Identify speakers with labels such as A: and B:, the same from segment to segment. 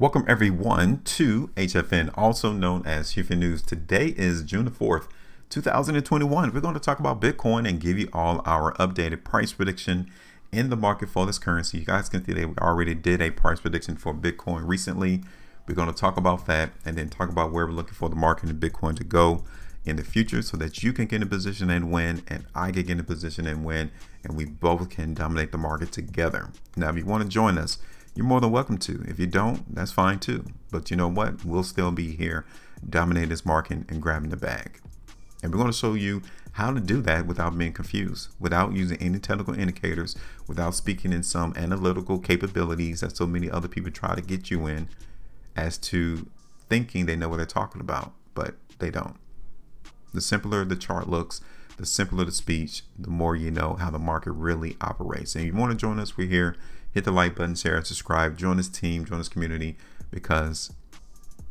A: Welcome everyone to HFN, also known as HFN News. Today is June 4th, 2021. We're going to talk about Bitcoin and give you all our updated price prediction in the market for this currency. You guys can see that we already did a price prediction for Bitcoin recently. We're going to talk about that and then talk about where we're looking for the market and Bitcoin to go in the future so that you can get in a position and win and I can get in a position and win and we both can dominate the market together. Now, if you want to join us, you're more than welcome to. If you don't, that's fine too. But you know what? We'll still be here dominating this market and grabbing the bag. And we're going to show you how to do that without being confused, without using any technical indicators, without speaking in some analytical capabilities that so many other people try to get you in as to thinking they know what they're talking about, but they don't. The simpler the chart looks, the simpler the speech, the more you know how the market really operates. And if you want to join us, we're here hit the like button, share, subscribe, join this team, join this community because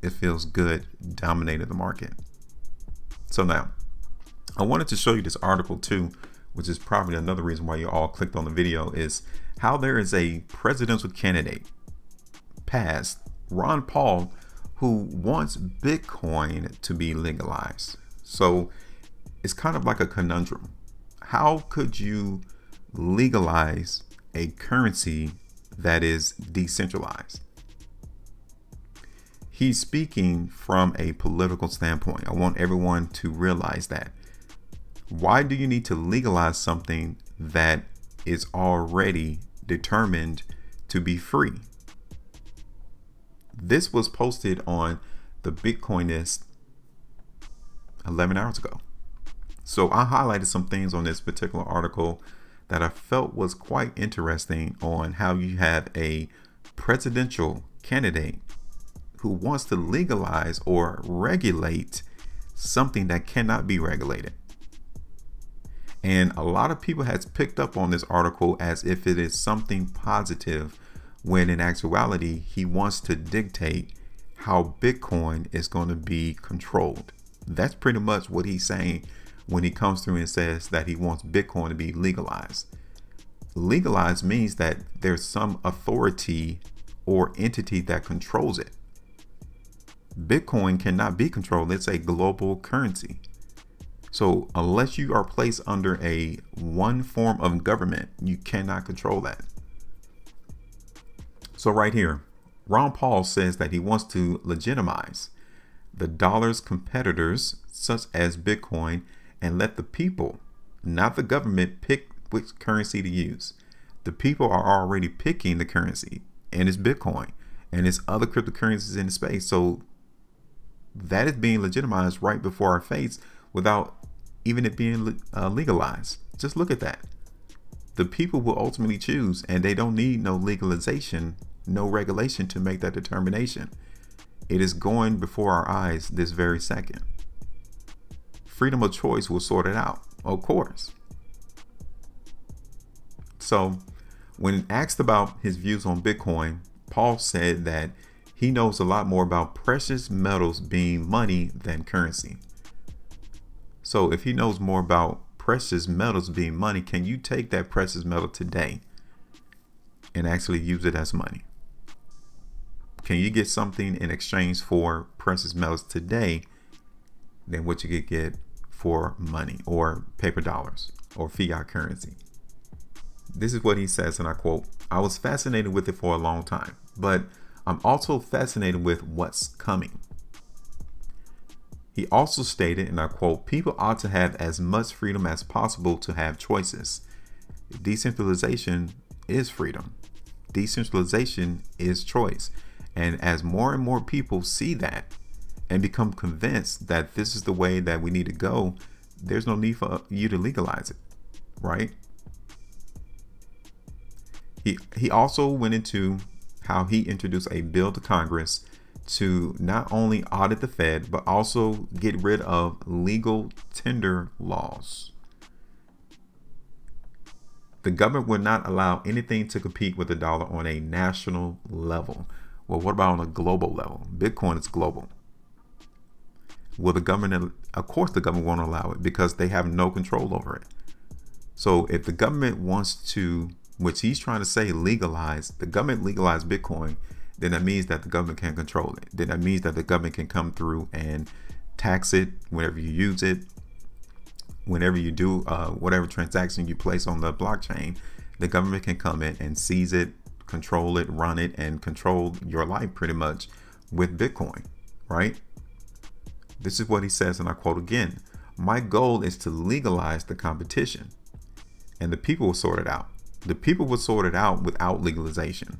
A: it feels good, dominated the market. So now, I wanted to show you this article too, which is probably another reason why you all clicked on the video, is how there is a presidential candidate past Ron Paul who wants Bitcoin to be legalized. So it's kind of like a conundrum. How could you legalize a currency that is decentralized. He's speaking from a political standpoint. I want everyone to realize that. Why do you need to legalize something that is already determined to be free? This was posted on the Bitcoinist 11 hours ago. So I highlighted some things on this particular article that I felt was quite interesting on how you have a presidential candidate who wants to legalize or regulate something that cannot be regulated. And a lot of people has picked up on this article as if it is something positive when in actuality he wants to dictate how Bitcoin is going to be controlled. That's pretty much what he's saying when he comes through and says that he wants Bitcoin to be legalized. Legalized means that there's some authority or entity that controls it. Bitcoin cannot be controlled. It's a global currency. So unless you are placed under a one form of government, you cannot control that. So right here, Ron Paul says that he wants to legitimize the dollar's competitors, such as Bitcoin, and let the people, not the government, pick which currency to use. The people are already picking the currency, and it's Bitcoin, and it's other cryptocurrencies in the space. So that is being legitimized right before our face without even it being uh, legalized. Just look at that. The people will ultimately choose, and they don't need no legalization, no regulation to make that determination. It is going before our eyes this very second freedom of choice will sort it out, of course. So, when asked about his views on Bitcoin, Paul said that he knows a lot more about precious metals being money than currency. So, if he knows more about precious metals being money, can you take that precious metal today and actually use it as money? Can you get something in exchange for precious metals today than what you could get for money or paper dollars or fiat currency. This is what he says, and I quote I was fascinated with it for a long time, but I'm also fascinated with what's coming. He also stated, and I quote, people ought to have as much freedom as possible to have choices. Decentralization is freedom. Decentralization is choice. And as more and more people see that, and become convinced that this is the way that we need to go, there's no need for you to legalize it, right? He, he also went into how he introduced a bill to Congress to not only audit the Fed, but also get rid of legal tender laws. The government would not allow anything to compete with the dollar on a national level. Well, what about on a global level? Bitcoin is global. Well, the government, of course, the government won't allow it because they have no control over it. So if the government wants to, which he's trying to say, legalize, the government legalize Bitcoin, then that means that the government can control it. Then that means that the government can come through and tax it whenever you use it, whenever you do uh, whatever transaction you place on the blockchain, the government can come in and seize it, control it, run it, and control your life pretty much with Bitcoin, right? This is what he says, and I quote again My goal is to legalize the competition, and the people will sort it out. The people will sort it out without legalization.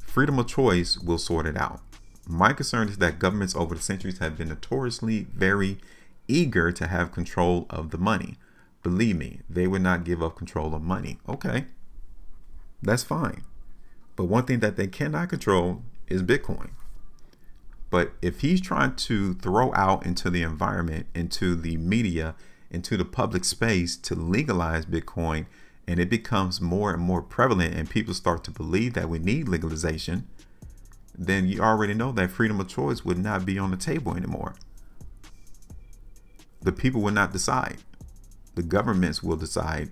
A: Freedom of choice will sort it out. My concern is that governments over the centuries have been notoriously very eager to have control of the money. Believe me, they would not give up control of money. Okay, that's fine. But one thing that they cannot control is Bitcoin. But if he's trying to throw out into the environment, into the media, into the public space to legalize Bitcoin, and it becomes more and more prevalent, and people start to believe that we need legalization, then you already know that freedom of choice would not be on the table anymore. The people will not decide. The governments will decide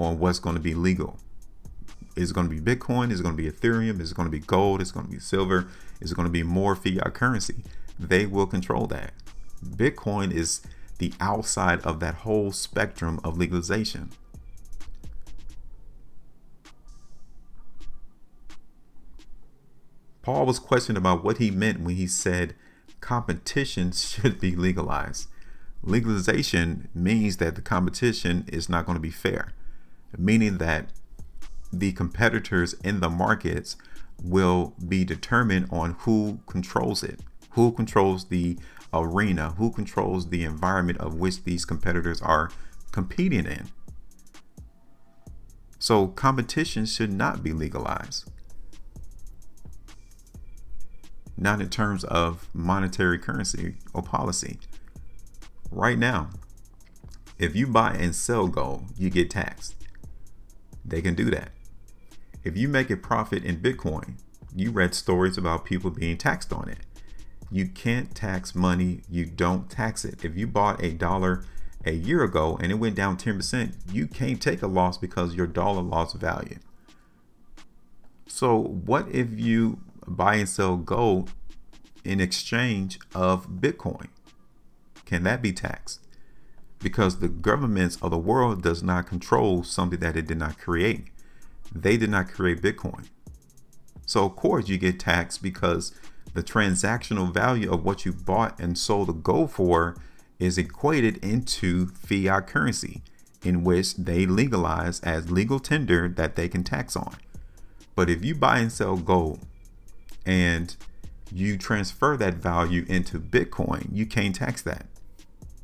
A: on what's going to be legal it going to be Bitcoin. it going to be Ethereum. it going to be gold. Is going to be silver. It's going to be more fiat currency. They will control that. Bitcoin is the outside of that whole spectrum of legalization. Paul was questioned about what he meant when he said competition should be legalized. Legalization means that the competition is not going to be fair, meaning that the competitors in the markets will be determined on who controls it, who controls the arena, who controls the environment of which these competitors are competing in. So competition should not be legalized. Not in terms of monetary currency or policy. Right now, if you buy and sell gold, you get taxed. They can do that. If you make a profit in Bitcoin, you read stories about people being taxed on it. You can't tax money, you don't tax it. If you bought a dollar a year ago and it went down 10%, you can't take a loss because your dollar lost value. So, what if you buy and sell gold in exchange of Bitcoin? Can that be taxed? Because the governments of the world does not control something that it did not create they did not create Bitcoin. So of course you get taxed because the transactional value of what you bought and sold the gold for is equated into fiat currency in which they legalize as legal tender that they can tax on. But if you buy and sell gold and you transfer that value into Bitcoin, you can't tax that,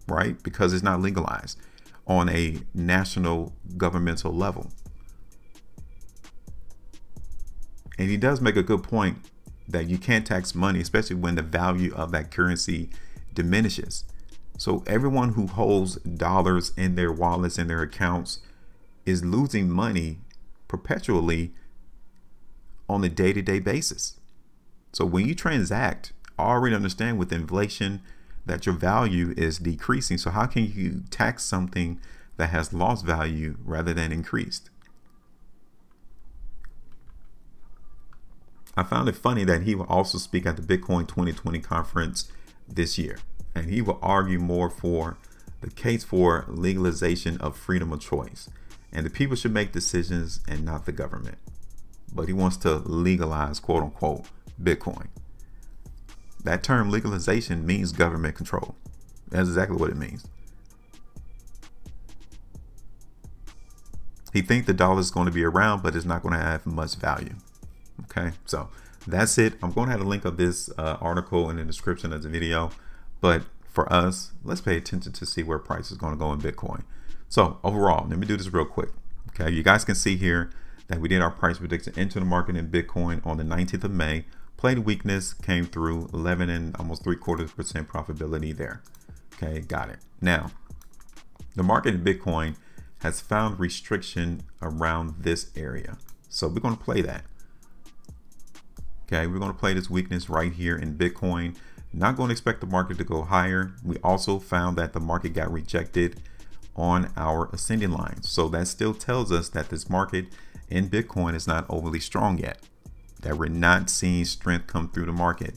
A: right? Because it's not legalized on a national governmental level. And he does make a good point that you can't tax money, especially when the value of that currency diminishes. So everyone who holds dollars in their wallets and their accounts is losing money perpetually on a day-to-day basis. So when you transact, already understand with inflation that your value is decreasing. So how can you tax something that has lost value rather than increased? I found it funny that he will also speak at the Bitcoin 2020 conference this year, and he will argue more for the case for legalization of freedom of choice, and the people should make decisions and not the government. But he wants to legalize, quote unquote, Bitcoin. That term legalization means government control. That's exactly what it means. He thinks the dollar is going to be around, but it's not going to have much value. Okay, so that's it. I'm going to have a link of this uh, article in the description of the video. But for us, let's pay attention to see where price is going to go in Bitcoin. So overall, let me do this real quick. Okay, you guys can see here that we did our price prediction into the market in Bitcoin on the 19th of May. Played weakness came through 11 and almost three quarters percent profitability there. Okay, got it. Now, the market in Bitcoin has found restriction around this area. So we're going to play that. Okay, we're going to play this weakness right here in Bitcoin. Not going to expect the market to go higher. We also found that the market got rejected on our ascending line. So that still tells us that this market in Bitcoin is not overly strong yet, that we're not seeing strength come through the market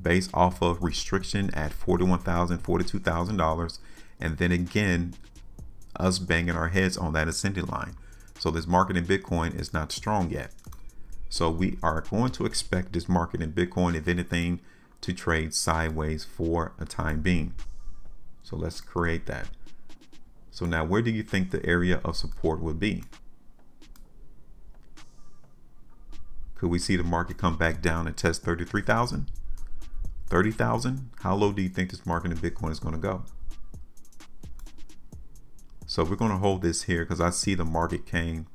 A: based off of restriction at $41,000, $42,000. And then again, us banging our heads on that ascending line. So this market in Bitcoin is not strong yet. So we are going to expect this market in Bitcoin, if anything, to trade sideways for a time being. So let's create that. So now where do you think the area of support would be? Could we see the market come back down and test 33,000? 30,000? How low do you think this market in Bitcoin is going to go? So we're going to hold this here because I see the market came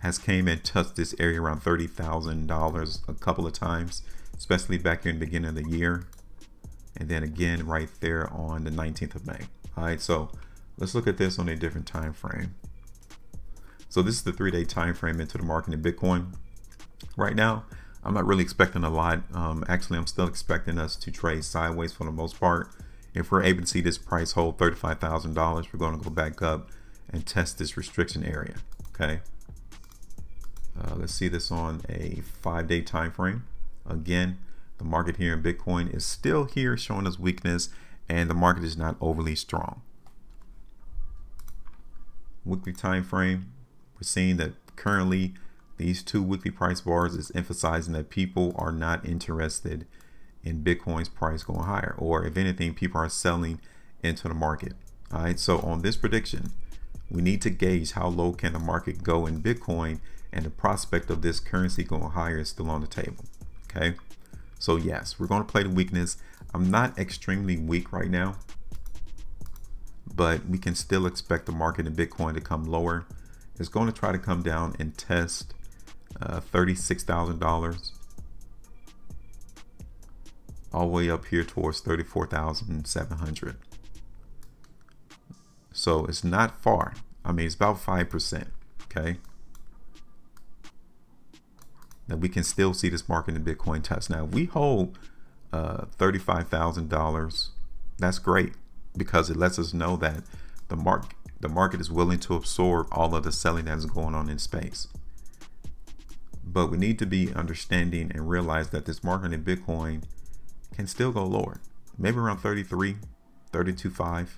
A: has came and touched this area around $30,000 a couple of times, especially back here in the beginning of the year. And then again, right there on the 19th of May. All right, so let's look at this on a different time frame. So this is the three day time frame into the market in Bitcoin. Right now, I'm not really expecting a lot. Um, actually, I'm still expecting us to trade sideways for the most part. If we're able to see this price hold $35,000, we're going to go back up and test this restriction area. Okay. Uh, let's see this on a five-day time frame. Again, the market here in Bitcoin is still here showing us weakness and the market is not overly strong. Weekly time frame, we're seeing that currently these two weekly price bars is emphasizing that people are not interested in Bitcoin's price going higher, or if anything, people are selling into the market. All right, so on this prediction, we need to gauge how low can the market go in Bitcoin and the prospect of this currency going higher is still on the table. Okay. So yes, we're going to play the weakness. I'm not extremely weak right now, but we can still expect the market in Bitcoin to come lower. It's going to try to come down and test uh, $36,000 all the way up here towards 34,700. So it's not far. I mean, it's about 5%, okay? Now we can still see this market in Bitcoin test. Now, if we hold uh, $35,000, that's great because it lets us know that the market the market is willing to absorb all of the selling that is going on in space. But we need to be understanding and realize that this market in Bitcoin can still go lower, maybe around 33, 32.5.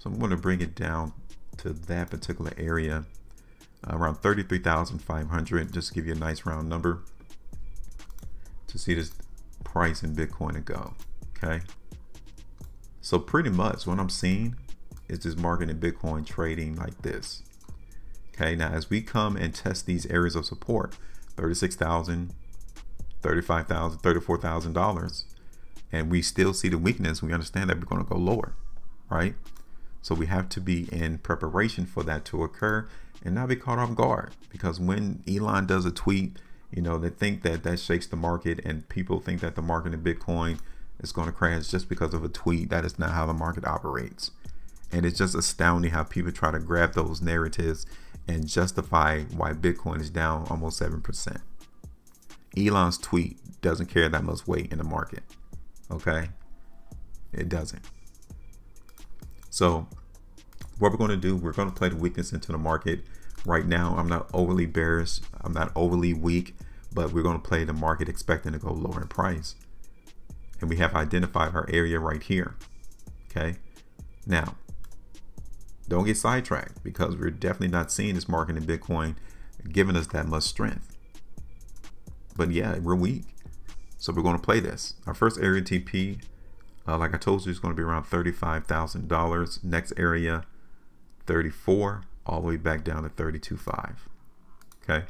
A: So I'm going to bring it down to that particular area uh, around 33,500 just to give you a nice round number to see this price in Bitcoin to go. Okay. So pretty much what I'm seeing is this market in Bitcoin trading like this. Okay. Now as we come and test these areas of support, 36,000, 35,000, $34,000, and we still see the weakness, we understand that we're going to go lower, right? So we have to be in preparation for that to occur and not be caught off guard because when Elon does a tweet, you know, they think that that shakes the market and people think that the market in Bitcoin is going to crash just because of a tweet. That is not how the market operates. And it's just astounding how people try to grab those narratives and justify why Bitcoin is down almost 7%. Elon's tweet doesn't carry that much weight in the market. Okay? It doesn't. So what we're going to do, we're going to play the weakness into the market. Right now, I'm not overly bearish. I'm not overly weak, but we're going to play the market expecting to go lower in price. And we have identified our area right here. Okay. Now, don't get sidetracked because we're definitely not seeing this market in Bitcoin giving us that much strength. But yeah, we're weak. So we're going to play this. Our first area TP uh, like I told you, it's going to be around $35,000. Next area, 34, all the way back down to thirty-two-five. Okay,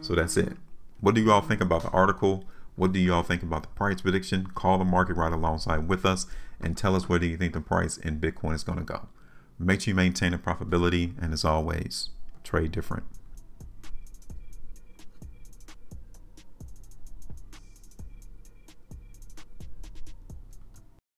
A: so that's it. What do you all think about the article? What do you all think about the price prediction? Call the market right alongside with us and tell us where do you think the price in Bitcoin is going to go. Make sure you maintain a profitability and as always, trade different.